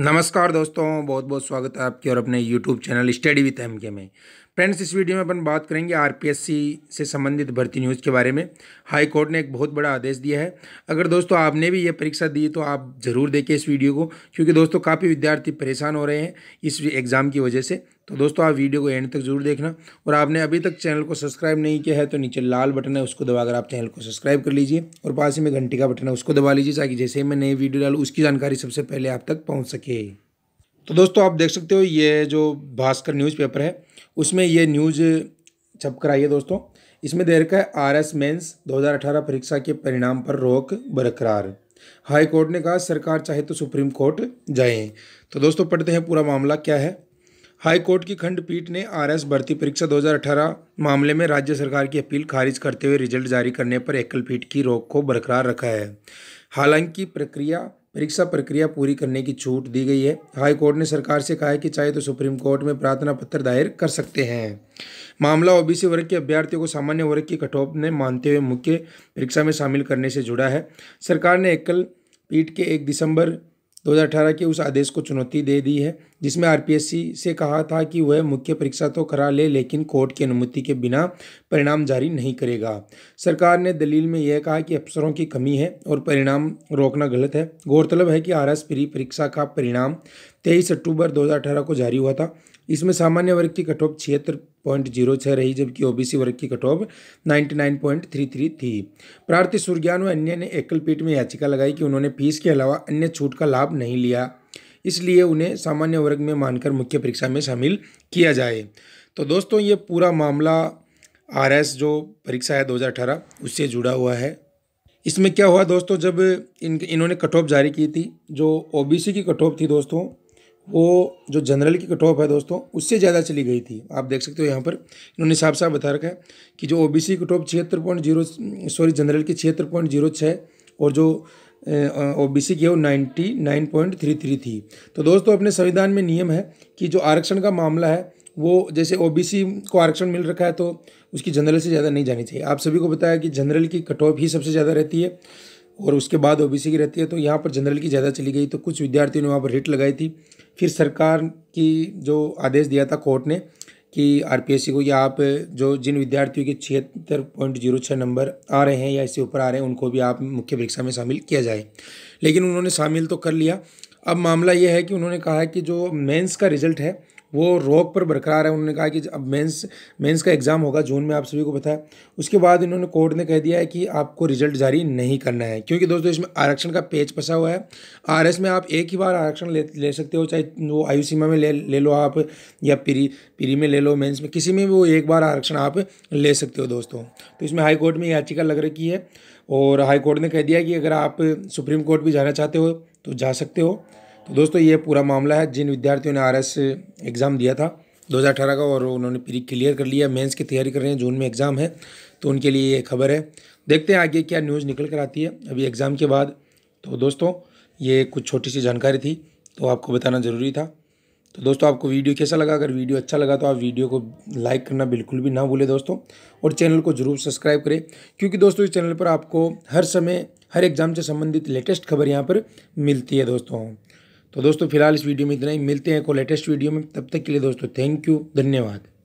नमस्कार दोस्तों बहुत बहुत स्वागत है आपके और अपने YouTube channel study with M K में फ्रेंड्स इस वीडियो में अपन बात करेंगे आरपीएससी से संबंधित भर्ती न्यूज़ के बारे में हाई कोर्ट ने एक बहुत बड़ा आदेश दिया है अगर दोस्तों आपने भी ये परीक्षा दी तो आप ज़रूर देखें इस वीडियो को क्योंकि दोस्तों काफ़ी विद्यार्थी परेशान हो रहे हैं इस एग्ज़ाम की वजह से तो दोस्तों आप वीडियो को एंड तक जरूर देखना और आपने अभी तक चैनल को सब्सक्राइब नहीं किया है तो नीचे लाल बटन है उसको दबाकर आप चैनल को सब्सक्राइब कर लीजिए और पास ही में घंटी का बटन है उसको दबा लीजिए ताकि जैसे ही मैं नई वीडियो डालू उसकी जानकारी सबसे पहले आप तक पहुँच सके तो दोस्तों आप देख सकते हो ये जो भास्कर न्यूज़पेपर है उसमें ये न्यूज़ छप कर आई है दोस्तों इसमें दे रखा है आर एस मेन्स दो परीक्षा के परिणाम पर रोक बरकरार हाई कोर्ट ने कहा सरकार चाहे तो सुप्रीम कोर्ट जाए तो दोस्तों पढ़ते हैं पूरा मामला क्या है हाई कोर्ट की खंडपीठ ने आरएस भर्ती परीक्षा 2018 मामले में राज्य सरकार की अपील खारिज करते हुए रिजल्ट जारी करने पर एकल पीठ की रोक को बरकरार रखा है हालांकि प्रक्रिया परीक्षा प्रक्रिया पूरी करने की छूट दी गई है हाई कोर्ट ने सरकार से कहा है कि चाहे तो सुप्रीम कोर्ट में प्रार्थना पत्र दायर कर सकते हैं मामला ओबीसी वर्ग के अभ्यर्थियों को सामान्य वर्ग की कटौप ने मानते हुए मुख्य परीक्षा में शामिल करने से जुड़ा है सरकार ने एकल पीठ के एक दिसंबर 2018 के उस आदेश को चुनौती दे दी है जिसमें आरपीएससी से कहा था कि वह मुख्य परीक्षा तो करा ले लेकिन कोर्ट की अनुमति के बिना परिणाम जारी नहीं करेगा सरकार ने दलील में यह कहा कि अफसरों की कमी है और परिणाम रोकना गलत है गौरतलब है कि आर एस परीक्षा का परिणाम तेईस अक्टूबर अठारह को जारी हुआ था इसमें सामान्य वर्ग की कटौप छिहत्तर पॉइंट जीरो छः रही जबकि ओबीसी वर्ग की cutoff ninety nine point three three थी प्रार्थी सुरज्ञान व अन्य ने एकल पीठ में याचिका लगाई कि उन्होंने फीस के अलावा अन्य छूट का लाभ नहीं लिया इसलिए उन्हें सामान्य वर्ग में मानकर मुख्य परीक्षा में शामिल किया जाए तो दोस्तों ये पूरा मामला आर जो परीक्षा है अठारह उससे जुड़ा हुआ है इसमें क्या हुआ दोस्तों जब इन इन्होंने कटौप जारी की थी जो ओबीसी की कटौप थी दोस्तों वो जो जनरल की कट ऑफ है दोस्तों उससे ज़्यादा चली गई थी आप देख सकते हो यहाँ पर इन्होंने साफ साफ बता रखा है कि जो ओबीसी कट ऑफ छिहत्तर पॉइंट जीरो सॉरी जनरल की छिहत्तर पॉइंट जीरो छः और जो ओ बी सी की है वो ninety nine point three three थी तो दोस्तों अपने संविधान में नियम है कि जो आरक्षण का मामला है वो जैसे ओ को आरक्षण मिल रखा है तो उसकी जनरल से ज़्यादा नहीं जानी चाहिए आप सभी को बताया कि जनरल की कट ऑफ ही सबसे ज़्यादा रहती है और उसके बाद ओबीसी की रहती है तो यहाँ पर जनरल की ज़्यादा चली गई तो कुछ विद्यार्थियों ने वहाँ पर रिट लगाई थी फिर सरकार की जो आदेश दिया था कोर्ट ने कि आरपीएससी को या आप जो जिन विद्यार्थियों के छिहत्तर पॉइंट जीरो छः नंबर आ रहे हैं या इससे ऊपर आ रहे हैं उनको भी आप मुख्य परीक्षा में शामिल किया जाए लेकिन उन्होंने शामिल तो कर लिया अब मामला यह है कि उन्होंने कहा है कि जो मेंस का रिजल्ट है वो रोक पर बरकरार है उन्होंने कहा कि अब मेंस मेंस का एग्ज़ाम होगा जून में आप सभी को बताया उसके बाद इन्होंने कोर्ट ने कह दिया है कि आपको रिजल्ट जारी नहीं करना है क्योंकि दोस्तों इसमें आरक्षण का पेज फंसा हुआ है आर में आप एक ही बार आरक्षण ले ले सकते हो चाहे वो आयु सीमा में ले ले लो आप या पीरी पीरी में ले लो मेन्स में किसी में भी वो एक बार आरक्षण आप ले सकते हो दोस्तों तो इसमें हाई कोर्ट में याचिका लग रखी है और हाई कोर्ट ने कह दिया कि अगर आप सुप्रीम कोर्ट भी जाना चाहते हो तो जा सकते हो तो दोस्तों ये पूरा मामला है जिन विद्यार्थियों ने आर एग्ज़ाम दिया था 2018 का और उन्होंने प्री क्लियर कर लिया मेंस की तैयारी कर रहे हैं जून में एग्ज़ाम है तो उनके लिए ये खबर है देखते हैं आगे क्या न्यूज़ निकल कर आती है अभी एग्ज़ाम के बाद तो दोस्तों ये कुछ छोटी सी जानकारी थी तो आपको बताना ज़रूरी था तो दोस्तों आपको वीडियो कैसा लगा अगर वीडियो अच्छा लगा तो आप वीडियो को लाइक करना बिल्कुल भी ना भूलें दोस्तों और चैनल को ज़रूर सब्सक्राइब करें क्योंकि दोस्तों इस चैनल पर आपको हर समय हर एग्ज़ाम से संबंधित लेटेस्ट खबर यहाँ पर मिलती है दोस्तों तो दोस्तों फिलहाल इस वीडियो में इतना ही मिलते हैं को लेटेस्ट वीडियो में तब तक के लिए दोस्तों थैंक यू धन्यवाद